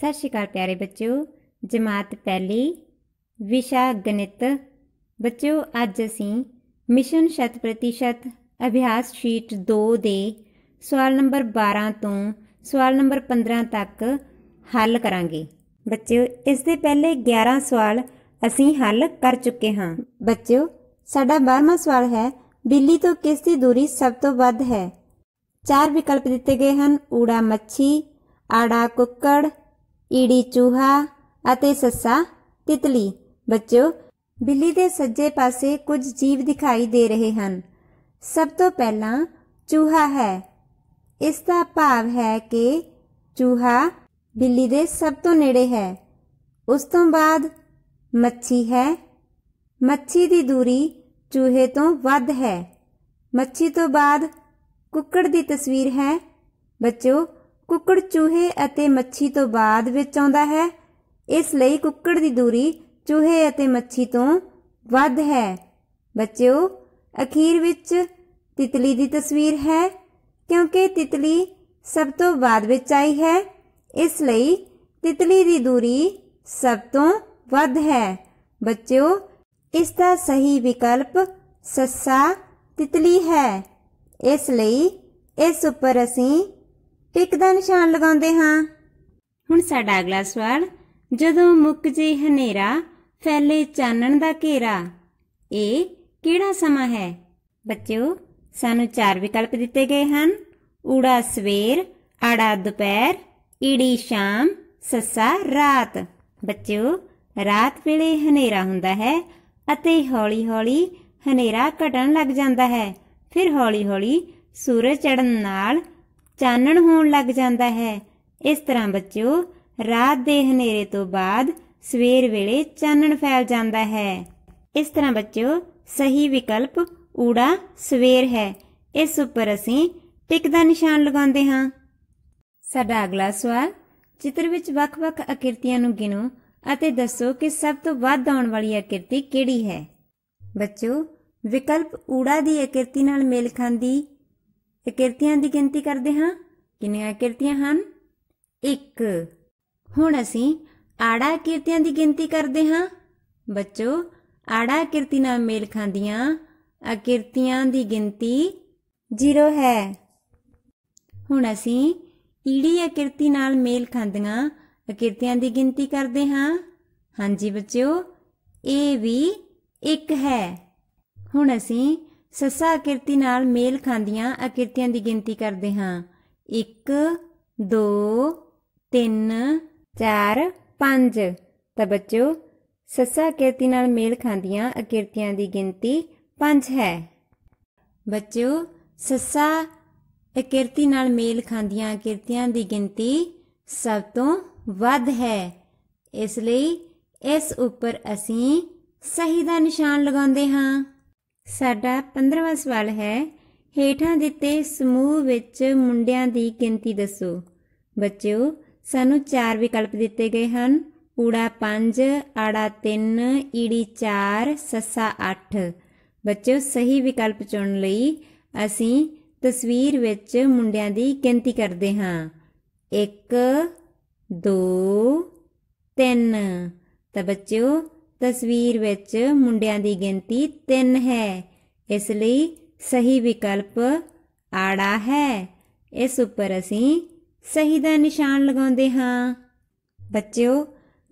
ਸਤਿ ਸ਼੍ਰੀ ਅਕਾਲ ਪਿਆਰੇ ਬੱਚਿਓ ਜਮਾਤ ਪਹਿਲੀ ਵਿਸ਼ਾ ਗਣਿਤ ਬੱਚਿਓ ਅੱਜ ਅਸੀਂ ਮਿਸ਼ਨ 100% ਅਭਿਆਸ ਸ਼ੀਟ 2 ਦੇ ਸਵਾਲ ਨੰਬਰ 12 ਤੋਂ ਸਵਾਲ ਨੰਬਰ 15 ਤੱਕ ਹੱਲ ਕਰਾਂਗੇ ਬੱਚਿਓ ਇਸ ਦੇ ਪਹਿਲੇ 11 ਸਵਾਲ ਅਸੀਂ ਹੱਲ ਕਰ ਚੁੱਕੇ ਹਾਂ ਬੱਚਿਓ ਸਾਡਾ 12ਵਾਂ ਸਵਾਲ ਹੈ ਬਿੱਲੀ ਤੋਂ ਕਿਸ ਦੀ ਦੂਰੀ ਸਭ ਤੋਂ ਵੱਧ ਹੈ ਚਾਰ ਵਿਕਲਪ ਦਿੱਤੇ ਗਏ ਹਨ ਊੜਾ ਮੱਛੀ ਆੜਾ ਕੁੱਕੜ ਈੜੀ ਚੂਹਾ ਅਤੇ ਸੱਸਾ ਤਿਤਲੀ ਬੱਚਿਓ ਬਿੱਲੀ ਦੇ ਸੱਜੇ ਪਾਸੇ ਕੁਝ ਜੀਵ ਦਿਖਾਈ ਦੇ ਰਹੇ ਹਨ ਸਭ ਤੋਂ ਪਹਿਲਾਂ ਚੂਹਾ ਹੈ ਇਸ ਦਾ ਭਾਵ ਹੈ ਕਿ ਚੂਹਾ ਬਿੱਲੀ ਦੇ ਸਭ ਤੋਂ ਨੇੜੇ ਹੈ ਉਸ ਤੋਂ ਬਾਅਦ ਮੱਛੀ ਹੈ ਮੱਛੀ ਦੀ ਦੂਰੀ ਚੂਹੇ ਤੋਂ ਵੱਧ ਹੈ ਮੱਛੀ ਤੋਂ ਬਾਅਦ ਕੁੱਕੜ ਦੀ ਤਸਵੀਰ ਹੈ ਬੱਚਿਓ ਕੁੱਕੜ ਚੂਹੇ ਅਤੇ ਮੱਛੀ ਤੋਂ ਬਾਅਦ ਵਿੱਚ ਆਉਂਦਾ ਹੈ ਇਸ ਲਈ ਕੁੱਕੜ ਦੀ ਦੂਰੀ ਚੂਹੇ ਅਤੇ ਮੱਛੀ ਤੋਂ ਵੱਧ ਹੈ ਬੱਚਿਓ ਅਖੀਰ ਵਿੱਚ ਤਿਤਲੀ ਦੀ ਤਸਵੀਰ ਹੈ ਕਿਉਂਕਿ ਤਿਤਲੀ ਸਭ ਤੋਂ ਬਾਅਦ ਵਿੱਚ ਆਈ ਹੈ ਇਸ ਲਈ ਤਿਤਲੀ ਦੀ ਦੂਰੀ ਸਭ ਤੋਂ ਵੱਧ ਹੈ ਬੱਚਿਓ ਇਸ ਦਾ ਸਹੀ ਵਿਕਲਪ ਸੱਸਾ ਤਿਤਲੀ ਹੈ ਇਸ ਲਈ ਇਸ ਉੱਪਰ ਅਸੀਂ ਟਿਕ ਦਾ ਨਿਸ਼ਾਨ ਲਗਾਉਂਦੇ ਹਾਂ ਹੁਣ ਸਾਡਾ ਅਗਲਾ ਸਵਾਲ ਜਦੋਂ ਮੁੱਕ ਜੇ ਹਨੇਰਾ ਫੈਲੇ ਚਾਨਣ ਦਾ ਘੇਰਾ ਇਹ ਕਿਹੜਾ ਸਮਾਂ ਹੈ ਬੱਚਿਓ ਸਾਨੂੰ ਚਾਰ ਵਿਕਲਪ ਦਿੱਤੇ ਗਏ ਹਨ ਊੜਾ ਸਵੇਰ ਆੜਾ ਦੁਪਹਿਰ ਈੜੀ ਸ਼ਾਮ ਸੱਸਾ ਰਾਤ ਬੱਚਿਓ ਰਾਤ ਵੇਲੇ ਹਨੇਰਾ ਹੁੰਦਾ ਹੈ ਅਤੇ ਹੌਲੀ-ਹੌਲੀ ਹਨੇਰਾ ਘਟਣ ਲੱਗ ਜਾਂਦਾ ਹੈ ਫਿਰ ਹੌਲੀ-ਹੌਲੀ ਸੂਰਜ ਚੜ੍ਹਨ ਨਾਲ ਚਾਨਣ ਹੋਣ ਲੱਗ ਜਾਂਦਾ ਹੈ ਇਸ ਤਰ੍ਹਾਂ ਬੱਚਿਓ ਰਾਤ ਦੇ ਹਨੇਰੇ ਤੋਂ ਬਾਅਦ ਸਵੇਰ ਵੇਲੇ ਚਾਨਣ ਫੈਲ ਜਾਂਦਾ ਹੈ ਇਸ ਤਰ੍ਹਾਂ ਬੱਚਿਓ ਸਹੀ ਵਿਕਲਪ ਊੜਾ ਸਵੇਰ ਹੈ ਇਸ ਉੱਪਰ ਅਸੀਂ ਟਿਕ ਦਾ ਨਿਸ਼ਾਨ ਲਗਾਉਂਦੇ ਹਾਂ ਸਾਡਾ ਅਗਲਾ ਸਵਾਲ ਚਿੱਤਰ ਵਿੱਚ ਵੱਖ-ਵੱਖ ਅਕਿਰਤੀਆਂ ਨੂੰ ਗਿਣੋ ਅਤੇ ਦੱਸੋ ਕਿ ਸਭ ਤੋਂ ਵੱਧ ਆਉਣ ਵਾਲੀ ਅਕਿਰਤੀ ਕਿਹੜੀ ਹੈ ਬੱਚਿਓ ਵਿਕਲਪ ਊੜਾ ਦੀ ਅਕਿਰਤੀ ਨਾਲ ਮੇਲ ਖਾਂਦੀ ਕਿਰਤੀਆਂ ਦੀ ਗਿਣਤੀ ਕਰਦੇ ਹਾਂ ਕਿੰਨੀਆਂ ਕਿਰਤੀਆਂ ਹਨ 1 ਹੁਣ ਅਸੀਂ ਆੜਾ ਕਿਰਤੀਆਂ ਦੀ ਗਿਣਤੀ ਕਰਦੇ ਹਾਂ ਬੱਚੋ ਆੜਾ ਕਿਰਤੀ ਨਾਲ ਮੇਲ ਖਾਂਦੀਆਂ ਅਕਿਰਤੀਆਂ ਦੀ ਗਿਣਤੀ 0 ਹੈ ਹੁਣ ਅਸੀਂ ਈੜੀ ਅਕਿਰਤੀ ਨਾਲ ਮੇਲ ਖਾਂਦੀਆਂ ਅਕਿਰਤੀਆਂ ਦੀ ਗਿਣਤੀ ਕਰਦੇ ਹਾਂ ਹਾਂਜੀ ਬੱਚਿਓ ਇਹ ਵੀ 1 ਹੈ ਹੁਣ ਅਸੀਂ ਸੱਸਾ ਅਕਿਰਤੀ ਨਾਲ ਮੇਲ ਖਾਂਦੀਆਂ ਅਕਿਰਤੀਆਂ ਦੀ ਗਿਣਤੀ ਕਰਦੇ ਹਾਂ 1 2 3 4 5 ਤਾਂ ਬੱਚਿਓ ਸੱਸਾ ਅਕਿਰਤੀ ਨਾਲ ਮੇਲ ਖਾਂਦੀਆਂ ਅਕਿਰਤੀਆਂ ਦੀ ਗਿਣਤੀ 5 ਹੈ ਬੱਚਿਓ ਸੱਸਾ ਅਕਿਰਤੀ ਨਾਲ ਮੇਲ ਖਾਂਦੀਆਂ ਅਕਿਰਤੀਆਂ ਦੀ ਗਿਣਤੀ ਸਭ ਤੋਂ ਵੱਧ ਹੈ ਇਸ ਲਈ ਇਸ ਉੱਪਰ ਅਸੀਂ ਸਹੀ ਦਾ ਨਿਸ਼ਾਨ ਲਗਾਉਂਦੇ ਹਾਂ ਸਾਡਾ 15ਵਾਂ ਸਵਾਲ ਹੈ ਹੇਠਾਂ ਦਿੱਤੇ ਸਮੂਹ ਵਿੱਚ ਮੁੰਡਿਆਂ ਦੀ ਗਿਣਤੀ ਦੱਸੋ ਬੱਚਿਓ ਸਾਨੂੰ ਚਾਰ ਵਿਕਲਪ ਦਿੱਤੇ ਗਏ ਹਨ ਊੜਾ 5 ਆੜਾ 3 ਈੜੀ 4 ਸੱਸਾ 8 ਬੱਚਿਓ ਸਹੀ ਵਿਕਲਪ ਚੁਣਨ ਲਈ ਅਸੀਂ ਤਸਵੀਰ ਵਿੱਚ ਮੁੰਡਿਆਂ ਦੀ ਗਿਣਤੀ ਕਰਦੇ ਹਾਂ 1 2 3 ਤਾਂ ਬੱਚਿਓ ਤਸਵੀਰ ਵਿੱਚ ਮੁੰਡਿਆਂ ਦੀ ਗਿਣਤੀ 3 ਹੈ ਇਸ ਲਈ ਸਹੀ ਵਿਕਲਪ ਆੜਾ ਹੈ ਇਸ ਉੱਪਰ ਅਸੀਂ ਸਹੀ ਦਾ ਨਿਸ਼ਾਨ ਲਗਾਉਂਦੇ ਹਾਂ ਬੱਚਿਓ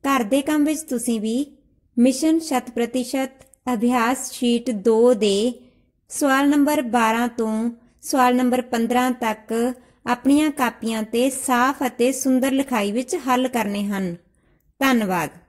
ਘਰ ਦੇ ਕੰਮ ਵਿੱਚ ਤੁਸੀਂ ਵੀ ਮਿਸ਼ਨ 100% ਅਭਿਆਸ ਸ਼ੀਟ 2 ਦੇ ਸਵਾਲ ਨੰਬਰ 12 ਤੋਂ ਸਵਾਲ ਨੰਬਰ 15 ਤੱਕ ਆਪਣੀਆਂ ਕਾਪੀਆਂ ਤੇ ਸਾਫ਼ ਅਤੇ ਸੁੰਦਰ ਲਿਖਾਈ ਵਿੱਚ ਹੱਲ ਕਰਨੇ ਹਨ ਧੰਨਵਾਦ